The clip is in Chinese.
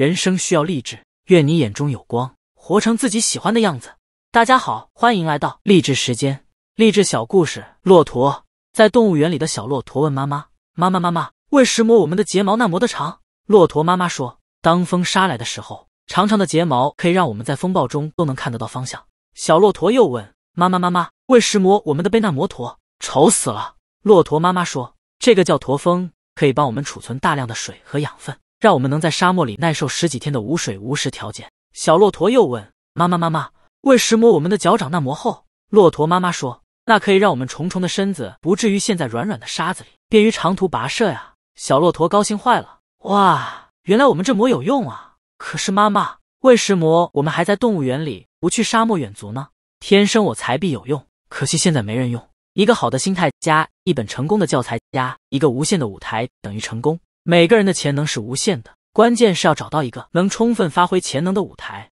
人生需要励志，愿你眼中有光，活成自己喜欢的样子。大家好，欢迎来到励志时间。励志小故事：骆驼在动物园里的小骆驼问妈妈：“妈妈，妈妈，为什么我们的睫毛那么的长？”骆驼妈妈说：“当风沙来的时候，长长的睫毛可以让我们在风暴中都能看得到方向。”小骆驼又问：“妈妈，妈妈，为什么我们的被那摩托丑死了？”骆驼妈妈说：“这个叫驼峰，可以帮我们储存大量的水和养分。”让我们能在沙漠里耐受十几天的无水无食条件。小骆驼又问：“妈妈，妈妈，为什么我们的脚掌那么厚？”骆驼妈妈说：“那可以让我们重重的身子不至于陷在软软的沙子里，便于长途跋涉呀。”小骆驼高兴坏了：“哇，原来我们这膜有用啊！可是妈妈，为什么我们还在动物园里不去沙漠远足呢？”天生我材必有用，可惜现在没人用。一个好的心态加一本成功的教材加一个无限的舞台等于成功。每个人的潜能是无限的，关键是要找到一个能充分发挥潜能的舞台。